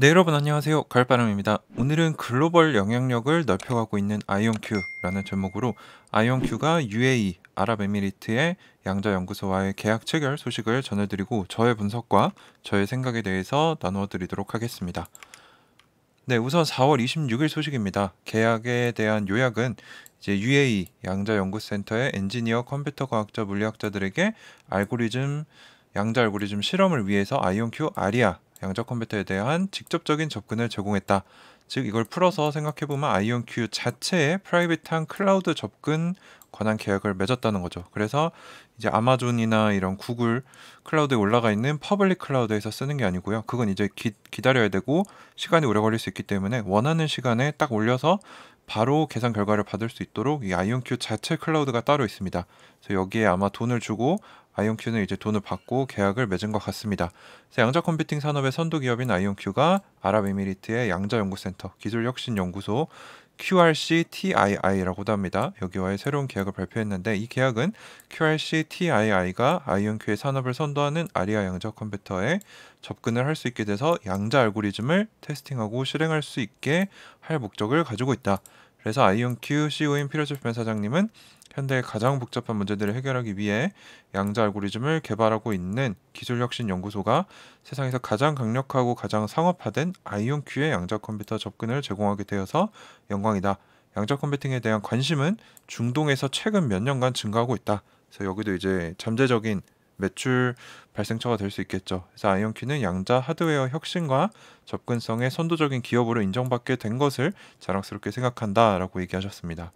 네 여러분 안녕하세요 갈바람입니다 오늘은 글로벌 영향력을 넓혀가고 있는 아이온큐라는 제목으로 아이온큐가 UAE 아랍에미리트의 양자연구소와의 계약 체결 소식을 전해드리고 저의 분석과 저의 생각에 대해서 나누어드리도록 하겠습니다 네 우선 4월 26일 소식입니다 계약에 대한 요약은 이제 UAE 양자연구센터의 엔지니어 컴퓨터 과학자 물리학자들에게 알고리즘 양자 알고리즘 실험을 위해서 아이온큐 아리아 양자 컴퓨터에 대한 직접적인 접근을 제공했다. 즉 이걸 풀어서 생각해보면 아이온큐 자체의 프라이빗한 클라우드 접근 관한 계약을 맺었다는 거죠. 그래서 이제 아마존이나 이런 구글 클라우드에 올라가 있는 퍼블릭 클라우드에서 쓰는 게 아니고요. 그건 이제 기, 기다려야 되고 시간이 오래 걸릴 수 있기 때문에 원하는 시간에 딱 올려서 바로 계산 결과를 받을 수 있도록 이 아이온큐 자체 클라우드가 따로 있습니다. 그래서 여기에 아마 돈을 주고 아이온큐는 이제 돈을 받고 계약을 맺은 것 같습니다. 양자 컴퓨팅 산업의 선두 기업인 아이온큐가 아랍에미리트의 양자연구센터, 기술혁신연구소, QRC-TII라고도 합니다. 여기와의 새로운 계약을 발표했는데 이 계약은 QRC-TII가 아이온큐의 산업을 선도하는 아리아 양자 컴퓨터에 접근을 할 수 있게 돼서 양자 알고리즘을 테스팅하고 실행할 수 있게 할 목적을 가지고 있다. 그래서 아이온큐 CEO인 피로즈 변사장님은 현대의 가장 복잡한 문제들을 해결하기 위해 양자 알고리즘을 개발하고 있는 기술혁신연구소가 세상에서 가장 강력하고 가장 상업화된 아이온큐의 양자 컴퓨터 접근을 제공하게 되어서 영광이다. 양자 컴퓨팅에 대한 관심은 중동에서 최근 몇 년간 증가하고 있다. 그래서 여기도 이제 잠재적인 매출 발생처가 될 수 있겠죠. 그래서 아이온키는 양자 하드웨어 혁신과 접근성의 선도적인 기업으로 인정받게 된 것을 자랑스럽게 생각한다라고 얘기하셨습니다.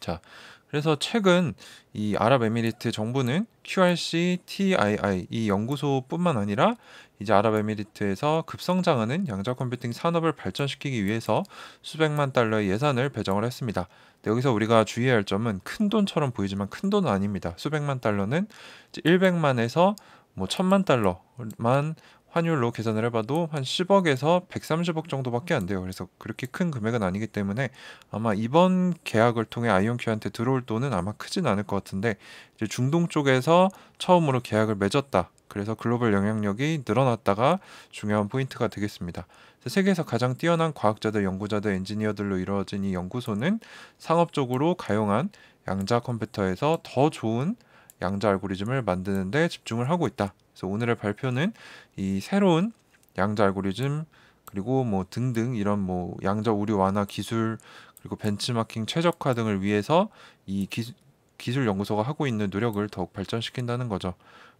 자, 그래서 최근 이 아랍에미리트 정부는 QRC TII 이 연구소뿐만 아니라 이제 아랍에미리트에서 급성장하는 양자컴퓨팅 산업을 발전시키기 위해서 수백만 달러의 예산을 배정을 했습니다. 근데 여기서 우리가 주의해야 할 점은 큰 돈처럼 보이지만 큰 돈은 아닙니다. 수백만 달러는 이제 100만에서 뭐 천만 달러만 환율로 계산을 해봐도 한 10억에서 130억 정도밖에 안 돼요. 그래서 그렇게 큰 금액은 아니기 때문에 아마 이번 계약을 통해 아이온큐한테 들어올 돈은 아마 크진 않을 것 같은데 이제 중동 쪽에서 처음으로 계약을 맺었다. 그래서 글로벌 영향력이 늘어났다가 중요한 포인트가 되겠습니다. 세계에서 가장 뛰어난 과학자들, 연구자들, 엔지니어들로 이루어진 이 연구소는 상업적으로 가용한 양자 컴퓨터에서 더 좋은 양자 알고리즘을 만드는데 집중을 하고 있다. 그래서 오늘의 발표는 이 새로운 양자 알고리즘 그리고 뭐 등등 이런 뭐 양자 오류 완화 기술 그리고 벤치마킹 최적화 등을 위해서 이 기, 기술연구소가 하고 있는 노력을 더욱 발전시킨다는 거죠.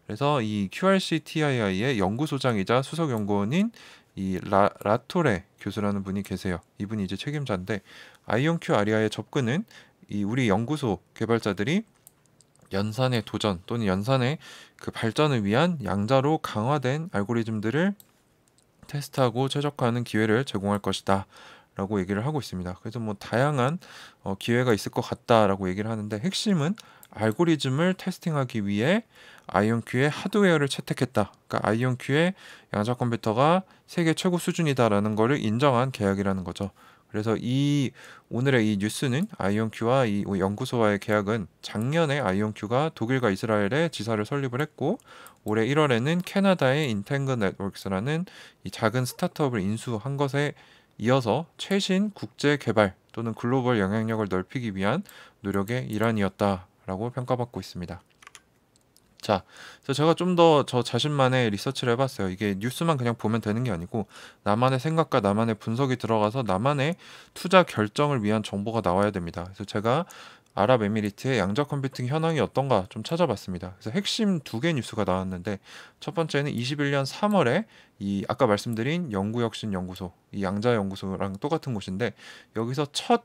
그래서 이 QRCTII의 연구소장이자 수석 연구원인 이 라, 라토레 교수라는 분이 계세요. 이분이 이제 책임자인데 아이온큐 아리아의 접근은 이 우리 연구소 개발자들이 연산의 도전 또는 연산의 그 발전을 위한 양자로 강화된 알고리즘들을 테스트하고 최적화하는 기회를 제공할 것이다. 라고 얘기를 하고 있습니다. 그래서 뭐 다양한 어, 기회가 있을 것 같다라고 얘기를 하는데 핵심은 알고리즘을 테스팅하기 위해 아이온큐의 하드웨어를 채택했다. 그러니까 아이온큐의 양자 컴퓨터가 세계 최고 수준이다라는 것을 인정한 계약이라는 거죠. 그래서 이 오늘의 이 뉴스는 아이온큐와 이 연구소와의 계약은 작년에 아이온큐가 독일과 이스라엘에 지사를 설립을 했고 올해 1월에는 캐나다의 인텐그 네트워크스라는 이 작은 스타트업을 인수한 것에 이어서 최신 국제 개발 또는 글로벌 영향력을 넓히기 위한 노력의 일환이었다. 라고 평가받고 있습니다. 자, 그래서 제가 좀 더 저 자신만의 리서치를 해봤어요. 이게 뉴스만 그냥 보면 되는 게 아니고 나만의 생각과 나만의 분석이 들어가서 나만의 투자 결정을 위한 정보가 나와야 됩니다. 그래서 제가 아랍에미리트의 양자 컴퓨팅 현황이 어떤가 좀 찾아봤습니다. 그래서 핵심 두 개 뉴스가 나왔는데 첫 번째는 21년 3월에 이 아까 말씀드린 연구혁신연구소, 이 양자연구소랑 똑같은 곳인데 여기서 첫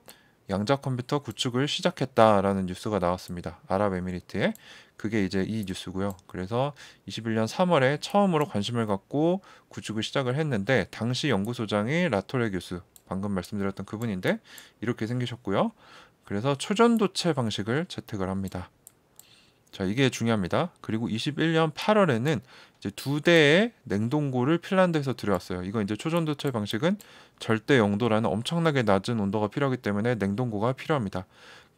양자 컴퓨터 구축을 시작했다라는 뉴스가 나왔습니다. 아랍에미리트에 그게 이제 이 뉴스고요. 그래서 21년 3월에 처음으로 관심을 갖고 구축을 시작을 했는데 당시 연구소장이 라토레 교수 방금 말씀드렸던 그분인데 이렇게 생기셨고요. 그래서 초전도체 방식을 채택을 합니다. 자, 이게 중요합니다. 그리고 21년 8월에는 이제 두 대의 냉동고를 핀란드에서 들여왔어요. 이거 이제 초전도체 방식은 절대 영도라는 엄청나게 낮은 온도가 필요하기 때문에 냉동고가 필요합니다.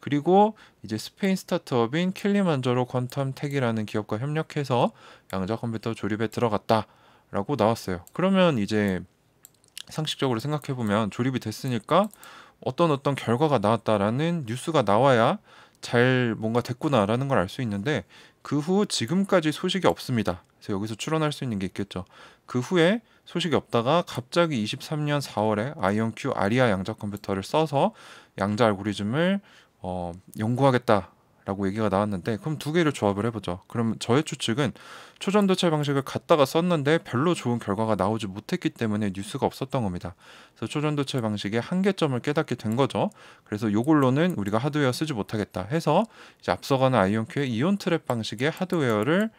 그리고 이제 스페인 스타트업인 킬리만저로 퀀텀텍이라는 기업과 협력해서 양자 컴퓨터 조립에 들어갔다라고 나왔어요. 그러면 이제 상식적으로 생각해 보면 조립이 됐으니까 어떤 어떤 결과가 나왔다라는 뉴스가 나와야 잘 뭔가 됐구나라는 걸 알 수 있는데 그 후 지금까지 소식이 없습니다. 그래서 여기서 추론할 수 있는 게 있겠죠. 그 후에 소식이 없다가 갑자기 23년 4월에 아이언큐 아리아 양자 컴퓨터를 써서 양자 알고리즘을 어, 연구하겠다 라고 얘기가 나왔는데 그럼 두 개를 조합을 해보죠. 그럼 저의 추측은 초전도체 방식을 갖다가 썼는데 별로 좋은 결과가 나오지 못했기 때문에 뉴스가 없었던 겁니다. 그래서 초전도체 방식의 한계점을 깨닫게 된 거죠. 그래서 요걸로는 우리가 하드웨어 쓰지 못하겠다 해서 이제 앞서가는 아이온큐의 이온 트랩 방식의 하드웨어를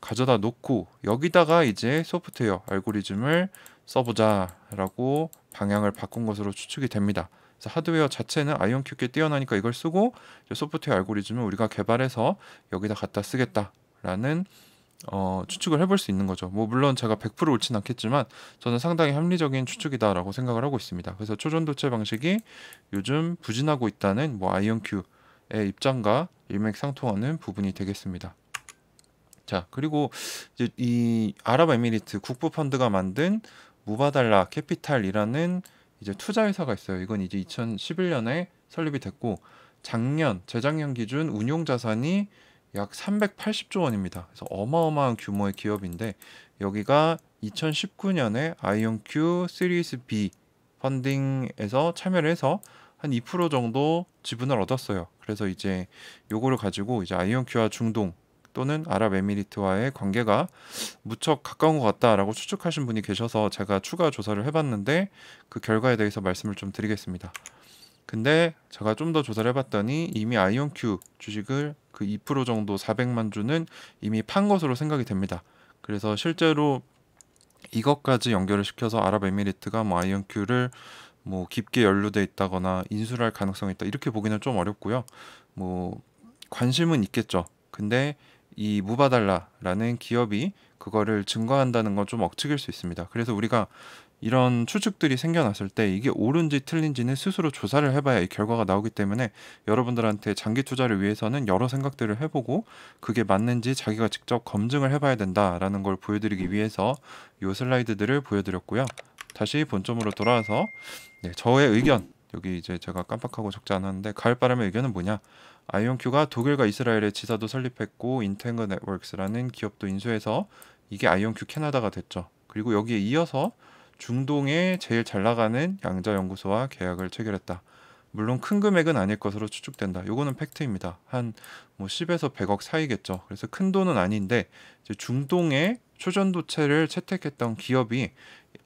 가져다 놓고 여기다가 이제 소프트웨어 알고리즘을 써보자라고 방향을 바꾼 것으로 추측이 됩니다. 하드웨어 자체는 아이온큐 께 뛰어나니까 이걸 쓰고 소프트웨어 알고리즘을 우리가 개발해서 여기다 갖다 쓰겠다라는 어, 추측을 해볼 수 있는 거죠. 뭐 물론 제가 100% 옳진 않겠지만 저는 상당히 합리적인 추측이다라고 생각을 하고 있습니다. 그래서 초전도체 방식이 요즘 부진하고 있다는 뭐 아이언큐의 입장과 일맥상통하는 부분이 되겠습니다. 자 그리고 이제 이 아랍에미리트 국부펀드가 만든 무바달라 캐피탈이라는 이제 투자회사가 있어요. 이건 이제 2011년에 설립이 됐고 작년, 재작년 기준 운용 자산이 약 380조 원입니다. 그래서 어마어마한 규모의 기업인데 여기가 2019년에 아이온큐 시리즈 B 펀딩에서 참여를 해서 한 2% 정도 지분을 얻었어요. 그래서 이제 요거를 가지고 이제 아이온큐와 중동 또는 아랍에미리트와의 관계가 무척 가까운 것 같다라고 추측하신 분이 계셔서 제가 추가 조사를 해봤는데 그 결과에 대해서 말씀을 좀 드리겠습니다. 근데 제가 좀 더 조사를 해봤더니 이미 아이온큐 주식을 그 2% 정도 400만 주는 이미 판 것으로 생각이 됩니다. 그래서 실제로 이것까지 연결을 시켜서 아랍에미리트가 뭐 아이언큐를 뭐 깊게 연루돼 있다거나 인수할 가능성이 있다 이렇게 보기는 좀 어렵고요. 뭐 관심은 있겠죠. 근데 이 무바달라라는 기업이 그거를 증거한다는 건 좀 억측일 수 있습니다. 그래서 우리가 이런 추측들이 생겨났을 때 이게 옳은지 틀린지는 스스로 조사를 해봐야 이 결과가 나오기 때문에 여러분들한테 장기 투자를 위해서는 여러 생각들을 해보고 그게 맞는지 자기가 직접 검증을 해봐야 된다라는 걸 보여드리기 위해서 이 슬라이드들을 보여드렸고요. 다시 본점으로 돌아와서 네, 저의 의견 여기 이제 제가 깜빡하고 적지 않았는데 가을바람의 의견은 뭐냐? 아이온큐가 독일과 이스라엘의 지사도 설립했고 인텐그 네트워크스라는 기업도 인수해서 이게 아이온큐 캐나다가 됐죠. 그리고 여기에 이어서 중동의 제일 잘 나가는 양자 연구소와 계약을 체결했다. 물론 큰 금액은 아닐 것으로 추측된다. 요거는 팩트입니다. 한 뭐 10에서 100억 사이겠죠. 그래서 큰 돈은 아닌데 중동의 초전도체를 채택했던 기업이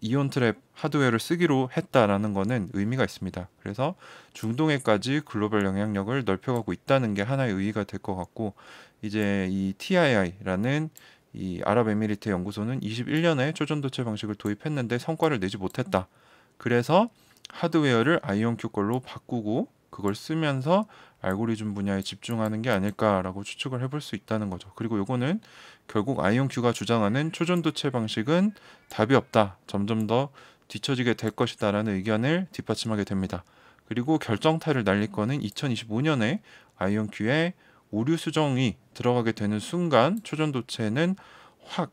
이온 트랩 하드웨어를 쓰기로 했다라는 거는 의미가 있습니다. 그래서 중동에까지 글로벌 영향력을 넓혀가고 있다는 게 하나의 의의가 될 것 같고 이제 이 TII라는 이 아랍에미리트 연구소는 21년에 초전도체 방식을 도입했는데 성과를 내지 못했다. 그래서 하드웨어를 아이온큐 걸로 바꾸고 그걸 쓰면서 알고리즘 분야에 집중하는 게 아닐까라고 추측을 해볼 수 있다는 거죠. 그리고 요거는 결국 아이온큐가 주장하는 초전도체 방식은 답이 없다. 점점 더 뒤처지게 될 것이다라는 의견을 뒷받침하게 됩니다. 그리고 결정타를 날릴 거는 2025년에 아이온큐의 오류 수정이 들어가게 되는 순간 초전도체는 확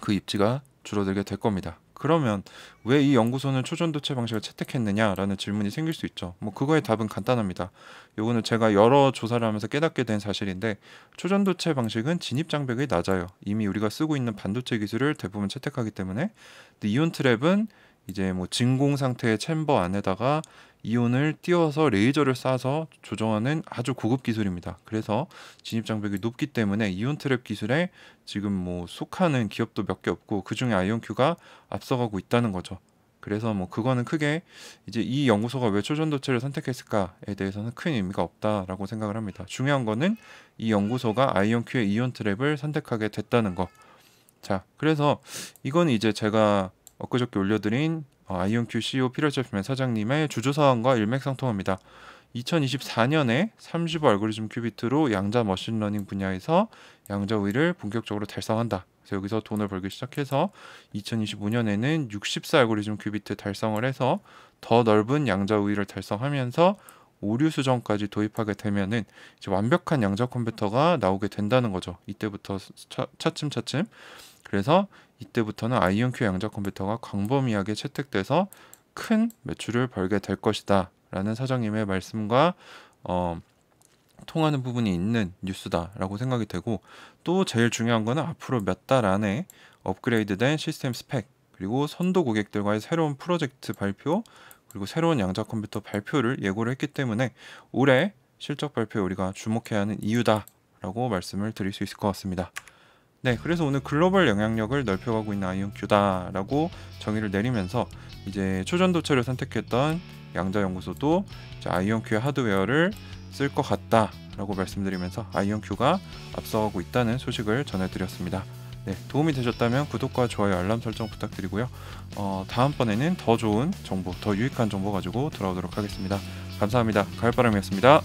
그 입지가 줄어들게 될 겁니다. 그러면 왜 이 연구소는 초전도체 방식을 채택했느냐라는 질문이 생길 수 있죠. 뭐 그거의 음. 답은 간단합니다. 요거는 제가 여러 조사를 하면서 깨닫게 된 사실인데 초전도체 방식은 진입 장벽이 낮아요. 이미 우리가 쓰고 있는 반도체 기술을 대부분 채택하기 때문에 이온 트랩은 이제 뭐 진공 상태의 챔버 안에다가 이온을 띄워서 레이저를 쏴서 조정하는 아주 고급 기술입니다. 그래서 진입 장벽이 높기 때문에 이온 트랩 기술에 지금 뭐 속하는 기업도 몇 개 없고 그 중에 아이온큐가 앞서가고 있다는 거죠. 그래서 뭐 그거는 크게 이제 이 연구소가 왜 초전도체를 선택했을까에 대해서는 큰 의미가 없다라고 생각을 합니다. 중요한 거는 이 연구소가 아이온큐의 이온 트랩을 선택하게 됐다는 거. 자, 그래서 이건 이제 제가 엊그저께 올려드린 어, 아이온큐 CEO 피러제프맨 사장님의 주조사항과 일맥상통합니다. 2024년에 3 0 알고리즘 큐비트로 양자 머신러닝 분야에서 양자 우위를 본격적으로 달성한다. 그래서 여기서 돈을 벌기 시작해서 2025년에는 64 알고리즘 큐비트 달성을 해서 더 넓은 양자 우위를 달성하면서 오류 수정까지 도입하게 되면은 이제 완벽한 양자 컴퓨터가 나오게 된다는 거죠. 이때부터 차, 차츰차츰 그래서 이때부터는 아이온큐 양자 컴퓨터가 광범위하게 채택돼서 큰 매출을 벌게 될 것이다 라는 사장님의 말씀과 어, 통하는 부분이 있는 뉴스다라고 생각이 되고 또 제일 중요한 거는 앞으로 몇 달 안에 업그레이드된 시스템 스펙 그리고 선도 고객들과의 새로운 프로젝트 발표 그리고 새로운 양자 컴퓨터 발표를 예고를 했기 때문에 올해 실적 발표에 우리가 주목해야 하는 이유다라고 말씀을 드릴 수 있을 것 같습니다. 네, 그래서 오늘 글로벌 영향력을 넓혀가고 있는 아이온큐다라고 정의를 내리면서 이제 초전도체를 선택했던 양자연구소도 아이온큐의 하드웨어를 쓸 것 같다라고 말씀드리면서 아이온큐가 앞서가고 있다는 소식을 전해드렸습니다. 네, 도움이 되셨다면 구독과 좋아요 알람 설정 부탁드리고요. 어, 다음번에는 더 좋은 정보, 더 유익한 정보 가지고 돌아오도록 하겠습니다. 감사합니다. 가을바람이었습니다.